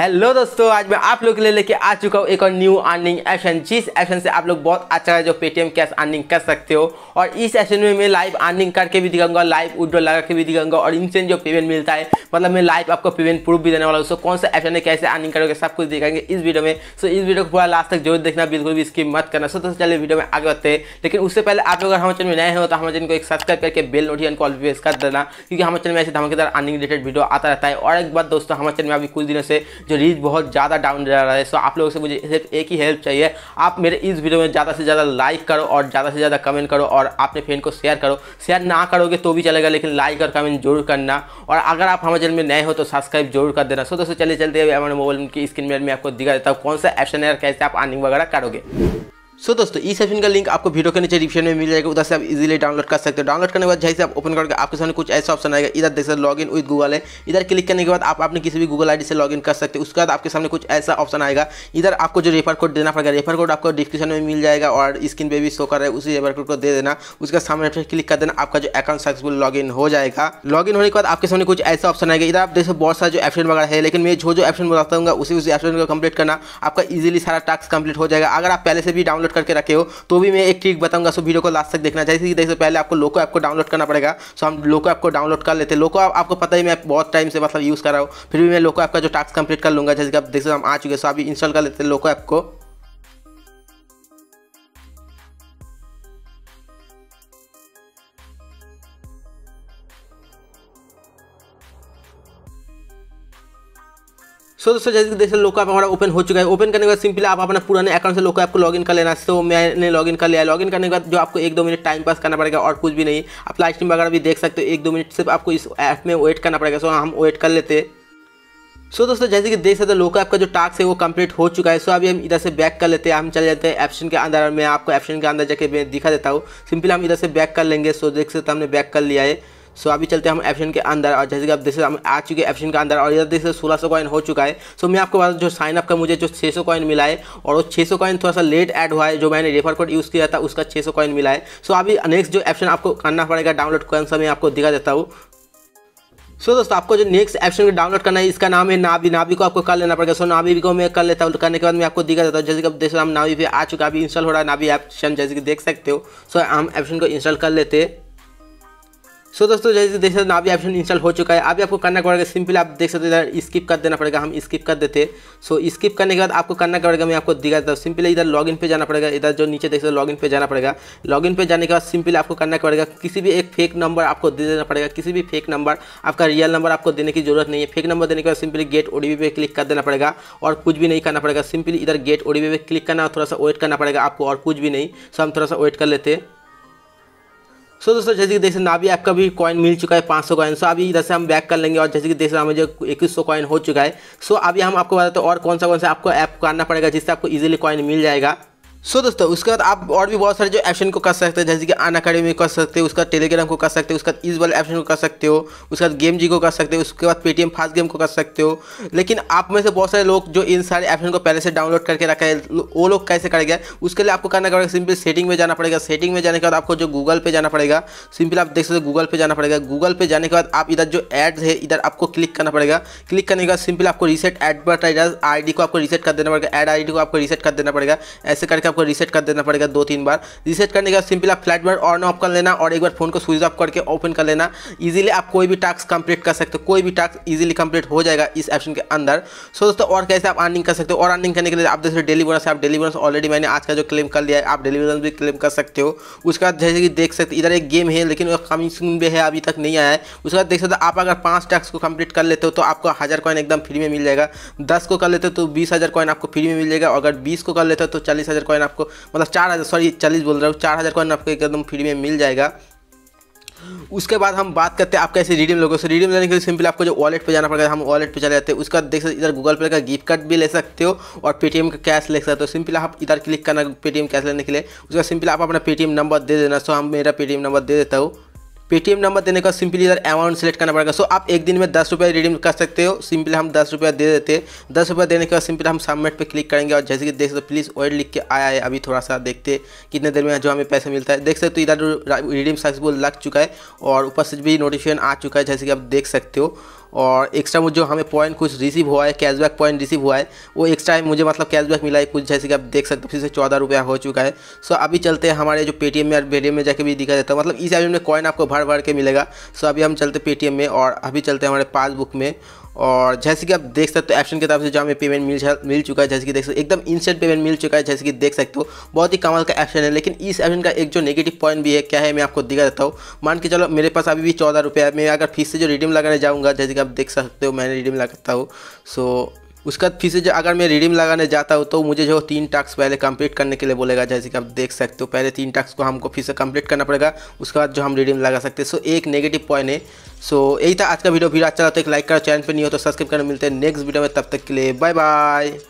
hello दोस्तों आज मैं आप लोग के लिए लेके आ चुका हूँ एक और न्यू अर्निंग एक्शन जिस एक्शन से आप लोग बहुत अच्छा है जो पेटीएम कैश अर्निंग कर सकते हो और इस एक्शन में मैं लाइव अर्निंग करके भी दिखाऊंगा लाइव उड्रो लगा के भी दिखाऊंगा और इनसे जो पेमेंट मिलता है मतलब मैं लाइव आपको पेमेंट प्रूफ भी देने वाला हूँ सो कौन सा एक्शन है कैसे अर्निंग करोगे सब कुछ दिखाएंगे इस वीडियो में सो इस वीडियो को पूरा लास्ट तक जरूर देखना बिल्कुल भी स्किप मत करना सो तो चलिए वीडियो में आगे बढ़ते हैं लेकिन उससे पहले आप लोग अगर हमारे चैनल में नए हो तो हमारे चैनल को एक सब्सक्राइब करके बेल नोटिफिकेशन को ऑल प्रेस कर देना क्योंकि हमारे चैनल में ऐसे धमाकेदार अर्निंग रिलेटेड वीडियो आता रहता है और एक बात दोस्तों हमारे चैनल में अभी कुछ दिनों से जो रीच बहुत ज़्यादा डाउन जा रहा है सो आप लोगों से मुझे सिर्फ एक ही हेल्प चाहिए आप मेरे इस वीडियो में ज़्यादा से ज़्यादा लाइक करो और ज़्यादा से ज़्यादा कमेंट करो और अपने फ्रेंड को शेयर करो शेयर ना करोगे तो भी चलेगा लेकिन लाइक और कमेंट जरूर करना और अगर आप हमारे चैनल में नए हो तो सब्सक्राइब जरूर कर देना सो दोस्तों चले चलते हमारे मोबाइल की स्क्रीन में आपको दिखा देता हूँ कौन सा ऑप्शन है और कैसे आप अर्निंग वगैरह करोगे सो दोस्तों ई सेशन का लिंक आपको वीडियो के नीचे डिस्क्रिप्शन में मिल जाएगा उधर से आप इजीली डाउनलोड कर सकते हो डाउनलोड करने के बाद जैसे आप ओपन करके आपके सामने कुछ ऐसा ऑप्शन आएगा इधर देख सकते लॉग इन विद गूगल है इधर क्लिक करने के बाद आप अपने किसी भी गूगल आई से लॉग इन कर सकते हैं उसके बाद आपके सामने कुछ ऐसा ऑप्शन आएगा इधर आपको जो रेफर कोड देना पड़ेगा रेफर कोड आपको डिस्क्रिप्शन में मिल जाएगा और स्क्रीन पर भी शो कर रहे उसी रेफर कोड को दे देना उसके सामने पर क्लिक कर देना आपका जो अकाउंट सक्सेसफुल लॉग इन हो जाएगा लॉग इन होने के बाद आपके सामने कुछ ऐसा ऑप्शन आएगा इधर आप देख सकते बहुत सारा जो ऑप्शन वगैरह है लेकिन मैं जो जो ऑप्शन बताता हूँ उसी उसी ऑप्शन को कम्प्लीट करना आपका इजिली सारा टास्क कंप्लीट हो जाएगा अगर आप पहले से भी डाउनलोड डाउनलोड करके रखे हो तो भी मैं एक ट्रिक बताऊंगा सो वीडियो को लास्ट तक देखना चाहिए इसी पहले आपको लोको ऐप को डाउनलोड करना पड़ेगा सो हम लोको ऐप को डाउनलोड कर लेते हैं लोको ऐप आपको पता ही मैं बहुत टाइम से मतलब यूज़ कर रहा हूँ फिर भी मैं लोको ऐप का जो टास्क कंप्लीट कर लूँगा जैसे कि आप देख सकते हम आ चुके सो अभी इंस्टॉल कर लेते हैं लोको ऐप को सो दोस्तों जैसे देख लोको ऐप हमारा ओपन हो चुका है ओपन करने के बाद सिंपली आप अपने पुराने अकाउंट से लोको ऐप को लॉगिन कर लेना सो तो मैंने लॉगिन कर लिया लॉगिन करने के बाद जो आपको एक दो मिनट टाइम पास करना पड़ेगा और कुछ भी नहीं आप लाइव स्ट्रीम वगैरह भी देख सकते हो एक दो मिनट सिर्फ आपको इस ऐप में वेट करना पड़ेगा सो हम वेट कर लेते हैं सो दोस्तों जैसे कि देख सकते हो लोको ऐप का जो टास्क है वो कंप्लीट हो चुका है सो अभी हम इधर से बैक कर लेते हैं हम चले जाते हैं ऑप्शन के अंदर मैं आपको ऑप्शन के अंदर जाके मैं दिखा देता हूँ सिंपली हम इधर से बैक कर लेंगे सो देख सकते हमने बैक कर लिया है सो अभी चलते हैं हम एप्शन के अंदर और जैसे कि आप देख सकते हम आ चुके हैं एप्शन के अंदर और इधर देख सकते सोलह सौ कॉइन हो चुका है सो मैं आपको पास जो साइन अप का मुझे जो छः सौ कॉइन मिला है और वो छः सौ कॉइन थोड़ा सा लेट ऐड हुआ है जो मैंने रेफर कोड यूज़ किया था उसका छः सौ कॉइन मिला है सो अभी नेक्स्ट जो ऑप्शन आपको करना पड़ेगा डाउनलोड कौन सा मैं आपको दिखा देता हूँ सो so, दोस्तों आपको जो नेक्स्ट ऑप्शन को डाउनलोड करना है इसका नाम है नावी नावी को आपको कर लेना पड़ेगा सो so, नावी को मैं कर लेता हूँ करने के बाद मैं आपको दिखा देता हूँ जैसे कि आप देख सकते हम नावी पे आ चुका है अभी इंस्टॉल हो रहा है नावी ऐप्शन जैसे कि देख सकते हो सो so, हम ऑप्शन को इंस्टॉल कर लेते हैं सो दोस्तों जैसे देख सकते हैं अभी ऑप्शन इंस्टॉल हो चुका है अभी आपको करना पड़ेगा सिंपल आप देख सकते इधर स्किप कर देना पड़ेगा हम स्किप कर देते सो so, स्किप करने के बाद आपको करना पड़ेगा मैं आपको दिखा देता हूँ सिंपली इधर लॉगिन पे जाना पड़ेगा इधर जो नीचे देख सकते लॉगिन पे जाना पड़ेगा लॉगिन पे जाने के बाद सिंपल आपको करना पड़ेगा किसी भी एक फेक नंबर आपको दे देना पड़ेगा किसी भी फेक नंबर आपका रियल नंबर आपको देने की जरूरत नहीं है फेक नंबर देने के बाद सिंपली गेट ओ पे क्लिक कर देना पड़ेगा और कुछ भी नहीं करना पड़ेगा सिंपली इधर गेट ओ पे क्लिक करना और थोड़ा सा वेट करना पड़ेगा आपको और कुछ भी नहीं सो हम थोड़ा सा वेट कर लेते हैं सो दोस्तों जैसे कि देख सकते हैं अभी आपका भी कॉइन मिल चुका है 500 कॉइन सो अभी इधर से हम बैक कर लेंगे और जैसे कि देख सकते हैं मुझे जो इक्कीस सौ कॉइन हो चुका है सो अभी हम आपको बताते हैं और कौन सा कौन सा आपको ऐप करना पड़ेगा जिससे आपको ईजिली कॉइन मिल जाएगा सो so, दोस्तों उसके बाद आप और भी बहुत सारे जो ऑप्शन को कर सकते हैं जैसे कि अन अकेडमी कर सकते हो उसका टेलीग्राम को कर सकते हो उसका इस वाले ऑप्शन को कर सकते हो उसके बाद गेम जी को कर सकते हो उसके बाद पेटीएम फास्ट गेम को कर सकते हो लेकिन आप में से बहुत सारे लोग जो इन सारे ऑप्शन को पहले से डाउनलोड करके रखा है वो लोग कैसे करेंगे उसके लिए आपको करना पड़ेगा सिंपल सेटिंग में जाना पड़ेगा सेटिंग में जाने के बाद आपको जो गूगल पे जाना पड़ेगा सिंपल आप देख सकते हो गूगल पे जाना पड़ेगा गूगल पे जाने के बाद आप इधर जो एड्स है इधर आपको क्लिक करना पड़ेगा क्लिक करने के बाद सिंपल आपको रिसेट एडवर्टाइजर आई को आपको रिसेट कर देना पड़ेगा एड आई को आपको रिसेट कर देना पड़ेगा ऐसे करके आपको रीसेट कर देना पड़ेगा दो तीन बार रीसेट करने के बाद सिंपल आप फ्लैट बार ऑन ऑफ कर लेना और एक बार फोन को स्विच ऑफ करके ओपन कर लेना ईजिली आप कोई भी टास्क कंप्लीट कर सकते हो कोई भी टास्क ईजिली कंप्लीट हो जाएगा इस ऑप्शन के अंदर सो दोस्तों और कैसे आप अर्निंग कर सकते हो और अर्निंग करने के लिए आप जैसे डेली बोनस आप डेली बोनस ऑलरेडी मैंने आज का जो क्लेम कर लिया है आप डेली बोनस भी क्लेम कर सकते हो उसके बाद जैसे कि देख सकते इधर एक गेम है लेकिन कमिंग सुन भी है अभी तक नहीं आया है उसके बाद देख सकते आप अगर पाँच टास्क को कंप्लीट कर लेते हो तो आपको हज़ार कॉइन एकदम फ्री में मिल जाएगा दस को कर लेते हो तो बीस हज़ार कॉइन आपको फ्री में मिल जाएगा अगर बीस को कर लेते हो तो चालीस हज़ार कॉइन कॉइन आपको मतलब चार हज़ार सॉरी चालीस बोल रहा हूँ चार हज़ार कॉइन आपको एकदम फ्री में मिल जाएगा उसके बाद हम बात करते हैं आप कैसे रिडीम लोगों से रिडीम लेने के लिए सिंपल आपको जो वॉलेट पे जाना पड़ेगा हम वॉलेट पे चले जाते हैं उसका देख सकते इधर गूगल पे का गिफ्ट कार्ड भी ले सकते हो और पेटीएम का कैश ले सकते हो सिंपल तो आप इधर क्लिक करना पेटीएम कैश लेने के लिए उसका सिंपल आप अपना पेटीएम नंबर दे देना सो हम मेरा पेटीएम नंबर दे देता हूँ पेटीएम नंबर देने का सिंपली इधर अमाउंट सेलेक्ट करना पड़ेगा सो आप एक दिन में दस रुपये रिडीम कर सकते हो सिंपली हम दस रुपया दे देते हैं दस रुपये देने के बाद सिंपली हम सबमिट पे क्लिक करेंगे और जैसे कि देख सकते हो प्लीज़ वेट लिख के आया है अभी थोड़ा सा देखते कितने देर में जो हमें पैसा मिलता है देख सकते हो तो इधर रिडीम सक्सेसफुल लग चुका है और ऊपर से भी नोटिफिकेशन आ चुका है जैसे कि आप देख सकते हो और एक्स्ट्रा मुझे हमें पॉइंट कुछ रिसीव हुआ है कैशबैक पॉइंट रिसीव हुआ है वो एक्स्ट्रा मुझे मतलब कैशबैक मिला है कुछ जैसे कि आप देख सकते हो फिर से चौदह रुपया हो चुका है सो अभी चलते हैं हमारे जो पेटीएम में और पेटीएम में जाके भी दिखा देता है मतलब इस आइटम में कॉइन आपको भर भर के मिलेगा सो अभी हम चलते पेटीएम में और अभी चलते हैं हमारे पासबुक में और जैसे कि आप देख सकते हो एप्शन की तरफ से जो हमें पेमेंट मिल मिल चुका है जैसे कि देख सकते एकदम इंस्टेंट पेमेंट मिल चुका है जैसे कि देख सकते हो बहुत ही कमाल का एप्शन है लेकिन इस एप्शन का एक जो नेगेटिव पॉइंट भी है क्या है मैं आपको दिखा देता हूँ मान के चलो मेरे पास अभी भी चौदह रुपये है मैं अगर फीस से जो रिडीम लगाने जाऊँगा जैसे कि आप देख सकते हो मैंने रिडीम लगाता हूँ सो उसके बाद फिर से जो अगर मैं रिडीम लगाने जाता हूँ तो मुझे जो तीन टास्क पहले कंप्लीट करने के लिए बोलेगा जैसे कि आप देख सकते हो पहले तीन टास्क को हमको फिर से कंप्लीट करना पड़ेगा उसके बाद जो हम रिडीम लगा सकते हैं सो एक नेगेटिव पॉइंट है सो यही था आज का वीडियो वीडियो अच्छा लगता है तो एक लाइक करो चैनल पर नहीं हो तो सब्सक्राइब करने मिलते हैं नेक्स्ट वीडियो में तब तक के लिए बाय बाय